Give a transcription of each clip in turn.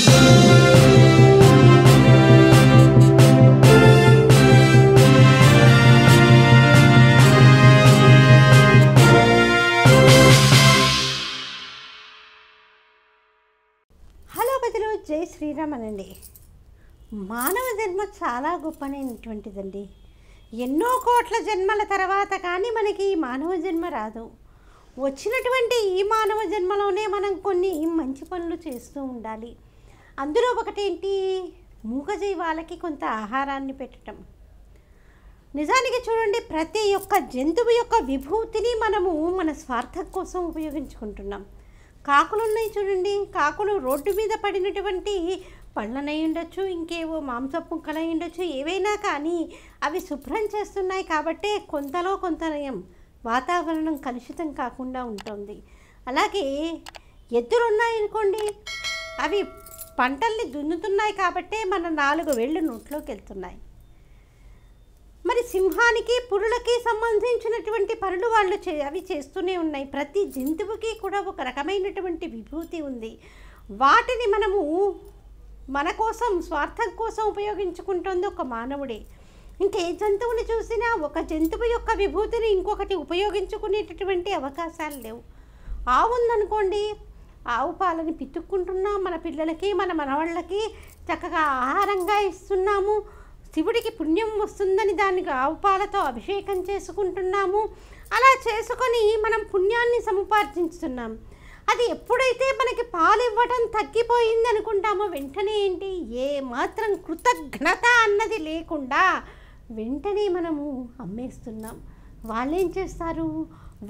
జై శ్రీరామనండి మానవ జన్మ చాలా గొప్పనైనటువంటిదండి ఎన్నో కోట్ల జన్మల తర్వాత కానీ మనకి ఈ మానవ జన్మ రాదు వచ్చినటువంటి ఈ మానవ జన్మలోనే మనం కొన్ని మంచి పనులు చేస్తూ ఉండాలి అందులో ఒకటేంటి మూగజీవాలకి కొంత ఆహారాన్ని పెట్టడం నిజానికి చూడండి ప్రతి ఒక్క జంతువు యొక్క విభూతిని మనము మన స్వార్థం కోసం ఉపయోగించుకుంటున్నాం కాకులు ఉన్నాయి చూడండి కాకులు రోడ్డు మీద పడినటువంటి పళ్ళనై ఉండొచ్చు ఇంకేవో మాంసపు ముక్కలై ఉండొచ్చు ఏవైనా కానీ అవి శుభ్రం చేస్తున్నాయి కాబట్టే కొంతలో కొంత నయం వాతావరణం కలుషితం కాకుండా ఉంటుంది అలాగే ఎద్దులు ఉన్నాయనుకోండి అవి పంటల్ని దున్నుతున్నాయి కాబట్టే మన నాలుగు వేళ్ళు నోట్లోకి వెళ్తున్నాయి మరి సింహానికి పురులకి సంబంధించినటువంటి పనులు వాళ్ళు చే అవి చేస్తూనే ఉన్నాయి ప్రతి జంతువుకి కూడా ఒక రకమైనటువంటి విభూతి ఉంది వాటిని మనము మన కోసం స్వార్థం కోసం ఉపయోగించుకుంటుంది ఒక మానవుడే ఇంకే జంతువుని చూసినా ఒక జంతువు యొక్క విభూతిని ఇంకొకటి ఉపయోగించుకునేటటువంటి అవకాశాలు లేవు ఆవుందనుకోండి ఆవు పాలని పితుక్కుంటున్నాం మన పిల్లలకి మన మనవాళ్ళకి చక్కగా ఆహారంగా ఇస్తున్నాము శివుడికి పుణ్యం వస్తుందని దానికి ఆవు పాలతో అభిషేకం చేసుకుంటున్నాము అలా చేసుకొని మనం పుణ్యాన్ని సముపార్జిస్తున్నాం అది ఎప్పుడైతే మనకి పాలు ఇవ్వటం తగ్గిపోయింది అనుకుంటామో వెంటనే ఏంటి ఏ మాత్రం కృతజ్ఞత అన్నది లేకుండా వెంటనే మనము అమ్మేస్తున్నాం వాళ్ళేం చేస్తారు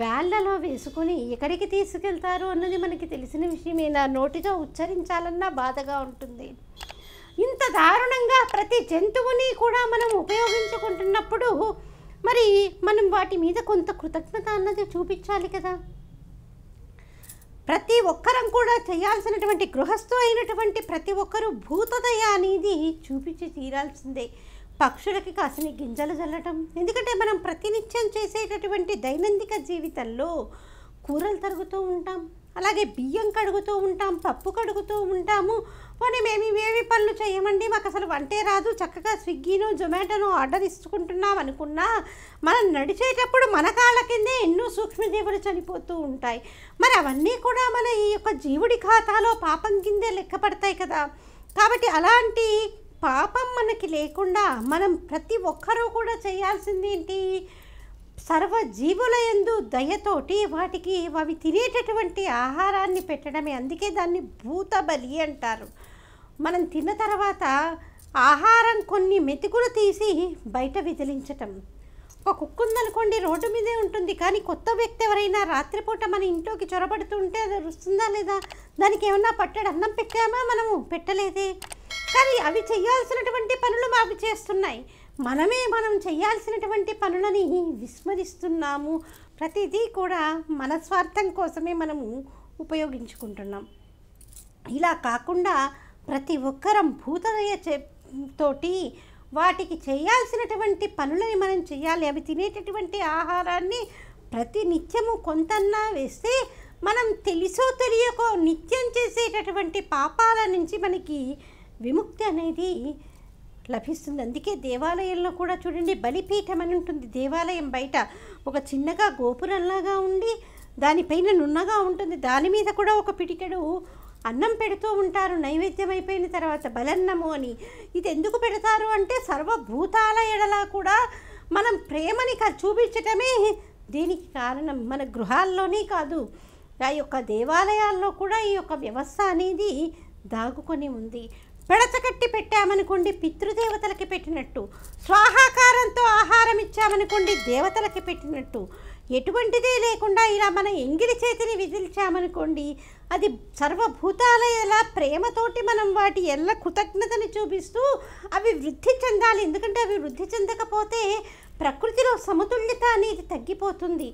వేళ్లలో వేసుకుని ఎక్కడికి తీసుకెళ్తారు అన్నది మనకి తెలిసిన విషయమే నా నోటితో ఉచ్చరించాలన్నా బాధగా ఉంటుంది ఇంత దారుణంగా ప్రతి జంతువుని కూడా మనం ఉపయోగించుకుంటున్నప్పుడు మరి మనం వాటి మీద కొంత కృతజ్ఞత అన్నది చూపించాలి కదా ప్రతి ఒక్కరం కూడా చేయాల్సినటువంటి గృహస్థు అయినటువంటి ప్రతి ఒక్కరూ భూతదయ అనేది చూపించి తీరాల్సిందే పక్షులకి కాసిన గింజలు చల్లటం ఎందుకంటే మనం ప్రతినిత్యం చేసేటటువంటి దైనందిక జీవితంలో కూరలు తరుగుతూ ఉంటాం అలాగే బియ్యం కడుగుతూ ఉంటాం పప్పు కడుగుతూ ఉంటాము పోనీ మేము ఇవేవి పనులు చేయమండి మాకు అసలు వంటే రాదు చక్కగా స్విగ్గీను జొమాటోను ఆర్డర్ ఇచ్చుకుంటున్నాం అనుకున్నా మనం నడిచేటప్పుడు మన కాళ్ళ కిందే ఎన్నో సూక్ష్మజీవులు చనిపోతూ ఉంటాయి మరి అవన్నీ కూడా మన ఈ యొక్క జీవుడి ఖాతాలో పాపం కిందే లెక్కపడతాయి కదా కాబట్టి అలాంటి పాపం మనకి లేకుండా మనం ప్రతి ఒక్కరూ కూడా చేయాల్సింది ఏంటి సర్వ జీవుల ఎందు దయతోటి వాటికి అవి తినేటటువంటి ఆహారాన్ని పెట్టడమే అందుకే దాన్ని భూత బలి అంటారు మనం తిన్న తర్వాత ఆహారం కొన్ని మెతుకులు తీసి బయట విదిలించటం ఒక కుక్క ఉందనుకోండి రోడ్డు మీదే ఉంటుంది కానీ కొత్త వ్యక్తి ఎవరైనా రాత్రిపూట మన ఇంట్లోకి చొరబడుతుంటే అది వస్తుందా లేదా దానికి ఏమన్నా పట్టడు అన్నం పెట్టామా మనము పెట్టలేదే కానీ అవి చేయాల్సినటువంటి పనులు మాకు చేస్తున్నాయి మనమే మనం చేయాల్సినటువంటి పనులని విస్మరిస్తున్నాము ప్రతిదీ కూడా మన స్వార్థం కోసమే మనము ఉపయోగించుకుంటున్నాం ఇలా కాకుండా ప్రతి ఒక్కరం భూతదయ తోటి వాటికి చేయాల్సినటువంటి పనులని మనం చేయాలి అవి తినేటటువంటి ఆహారాన్ని ప్రతి నిత్యము కొంతన్నా వేస్తే మనం తెలిసో తెలియకో నిత్యం చేసేటటువంటి పాపాల నుంచి మనకి విముక్తి అనేది లభిస్తుంది అందుకే దేవాలయంలో కూడా చూడండి బలిపీఠం అని ఉంటుంది దేవాలయం బయట ఒక చిన్నగా గోపురంలాగా ఉండి దానిపైన నున్నగా ఉంటుంది దాని మీద కూడా ఒక పిటికెడు అన్నం పెడుతూ ఉంటారు నైవేద్యం అయిపోయిన తర్వాత బలన్నము అని ఇది ఎందుకు పెడతారు అంటే సర్వభూతాల ఎడలా కూడా మనం ప్రేమని చూపించటమే దీనికి కారణం మన గృహాల్లోనే కాదు ఆ యొక్క దేవాలయాల్లో కూడా ఈ యొక్క వ్యవస్థ అనేది దాగుకొని ఉంది పెడతకట్టి పెట్టామనుకోండి పితృదేవతలకి పెట్టినట్టు స్వాహాకారంతో ఆహారం ఇచ్చామనుకోండి దేవతలకి పెట్టినట్టు ఎటువంటిదే లేకుండా ఇలా మన ఎంగిలి చేతిని విదిల్చామనుకోండి అది సర్వభూతాల ఎలా ప్రేమతోటి మనం వాటి ఎల్ల కృతజ్ఞతని చూపిస్తూ అవి వృద్ధి చెందాలి ఎందుకంటే అవి వృద్ధి చెందకపోతే ప్రకృతిలో సమతుల్యత అనేది తగ్గిపోతుంది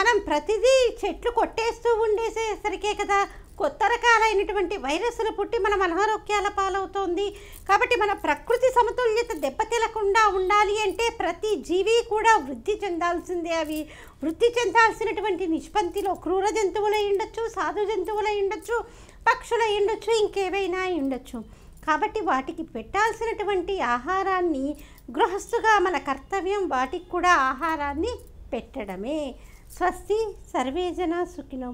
మనం ప్రతిదీ చెట్లు కొట్టేస్తూ ఉండేసేసరికే కదా కొత్త రకాలైనటువంటి వైరస్లు పుట్టి మనం అనారోగ్యాల పాలవుతోంది కాబట్టి మన ప్రకృతి సమతుల్యత దెబ్బతిలకుండా ఉండాలి అంటే ప్రతి జీవి కూడా వృద్ధి చెందాల్సిందే అవి వృద్ధి చెందాల్సినటువంటి నిష్పత్తిలో క్రూర జంతువులై ఉండొచ్చు సాధు జంతువులై ఉండొచ్చు పక్షులై ఉండొచ్చు ఇంకేవైనా ఉండొచ్చు కాబట్టి వాటికి పెట్టాల్సినటువంటి ఆహారాన్ని గృహస్థుగా మన కర్తవ్యం వాటికి కూడా ఆహారాన్ని పెట్టడమే స్వస్తి సర్వేజన సుఖినో